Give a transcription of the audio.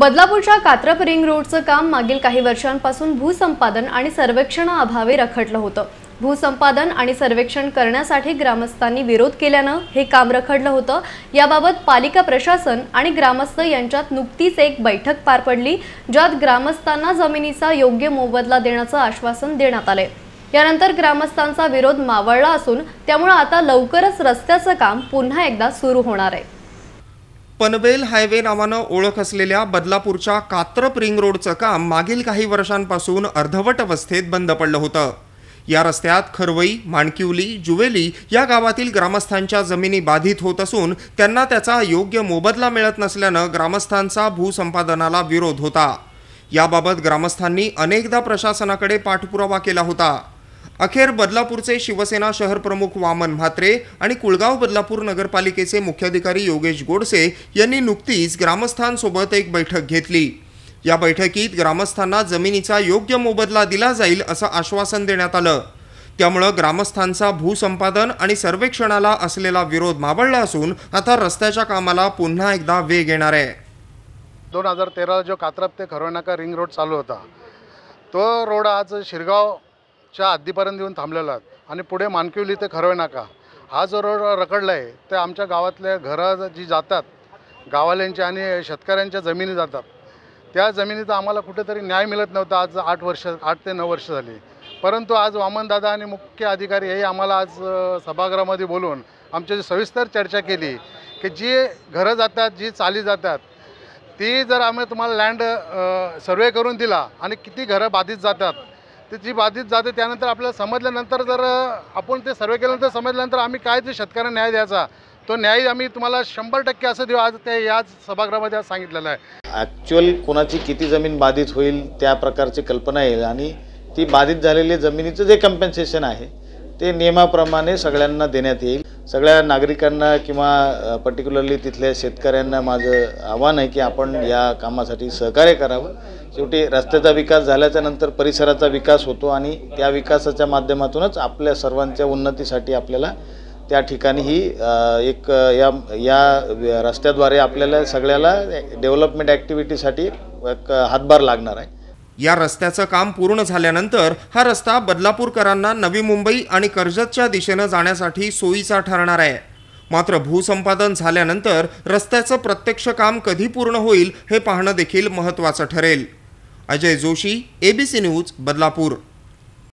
बदलापूरच्या कात्रप ring रोडचं काम मागील काही वर्षांपासून भूसंपादन आणि सर्वेक्षणाअभावे रखडलं होतं भूसंपादन आणि सर्वेक्षण करण्यासाठी ग्रामस्थांनी विरोध केल्यानं हे काम रखडलं होतं याबाबत पालिका प्रशासन आणि ग्रामस्थ यांच्यात नुकतीच एक बैठक पार पडली ज्यात ग्रामस्थांना जमिनीचा योग्य मोबदला देण्याचं आश्वासन देण्यात आले यानंतर ग्रामस्थांचा विरोध मावळला असून त्यामुळे आता लवकरच रस्त्याचं काम पुन्हा एकदा सुरू होणार आहे पनवेल हायवे नावानं ओळख असलेल्या बदलापूरच्या कात्रप रिंग रोडचं काम मागील काही वर्षांपासून अर्धवट अवस्थेत बंद पडलं होतं या रस्त्यात खरवई माणकिवली जुवेली या गावातील ग्रामस्थांच्या जमिनी बाधित होत असून त्यांना त्याचा योग्य मोबदला मिळत नसल्यानं ग्रामस्थांचा भूसंपादनाला विरोध होता याबाबत ग्रामस्थांनी अनेकदा प्रशासनाकडे पाठपुरावा केला होता अखेर बदलापूरचे शिवसेना शहर प्रमुख वामन म्हात्रे आणि कुळगाव बदलापूर नगरपालिकेचे मुख्याधिकारी योगेश गोडसे यांनी नुकतीच ग्रामस्थांसोबत एक बैठक घेतली या बैठकीत ग्रामस्थांना जमिनीचा योग्य मोबदला दिला जाईल असं आश्वासन देण्यात आलं त्यामुळं ग्रामस्थांचा भूसंपादन आणि सर्वेक्षणाला असलेला विरोध मावळला असून आता रस्त्याच्या कामाला पुन्हा एकदा वेग येणार आहे दोन हजार तेरा जो कात्रप ते खरोनाका रिंग रोड चालू होता तो रोड आज शिरगाव च्या आधीपर्यंत येऊन थांबलेला आणि पुढे मानकिवली ते खरवे नाका हा जो रोड रकडला आहे ते आमच्या गावातल्या घरं जी जातात गावाल्यांच्या आणि शेतकऱ्यांच्या जमिनी जातात त्या जमिनीचा आम्हाला कुठेतरी न्याय मिळत नव्हता आज आठ वर्ष आठ ते नऊ वर्ष झाली परंतु आज वामनदादा आणि मुख्य अधिकारी हे आम्हाला आज सभागृहामध्ये बोलून आमच्या सविस्तर चर्चा केली की जी घरं जातात जी चाली जातात ती जर आम्ही तुम्हाला लँड सर्वे करून दिला आणि किती घरं बाधित जातात ते जी बाधित जाते त्यानंतर आपल्याला समजल्यानंतर जर आपण ते सर्वे केल्यानंतर समजल्यानंतर आम्ही काय ते शेतकऱ्यांना न्याय द्यायचा तो न्याय आम्ही तुम्हाला शंभर टक्के असं देऊ आज ते याच सभागृहामध्ये आज सांगितलेलं आहे ॲक्च्युअल कोणाची किती जमीन बाधित होईल त्या प्रकारची कल्पना येईल आणि ती बाधित झालेली जमिनीचं जे कम्पेन्सेशन आहे ते नियमाप्रमाणे सगळ्यांना देण्यात येईल सगळ्या नागरिकांना किंवा पर्टिक्युलरली तिथल्या शेतकऱ्यांना माझं आव्हान आहे की आपण या कामासाठी सहकार्य करावं शेवटी रस्त्याचा विकास झाल्याच्या नंतर परिसराचा विकास होतो आणि त्या विकासाच्या माध्यमातूनच आपल्या सर्वांच्या उन्नतीसाठी आपल्याला त्या ठिकाणी ही एक या या रस्त्याद्वारे आपल्याला सगळ्याला डेव्हलपमेंट ॲक्टिव्हिटीसाठी एक हातभार लागणार आहे या रस्त्याचं काम पूर्ण झाल्यानंतर हा रस्ता बदलापूरकरांना नवी मुंबई आणि कर्जतच्या दिशेनं जाण्यासाठी सोयीचा ठरणार आहे मात्र भूसंपादन झाल्यानंतर रस्त्याचं प्रत्यक्ष काम कधी पूर्ण होईल हे पाहणं देखील महत्त्वाचं ठरेल अजय जोशी एबीसी न्यूज बदलापूर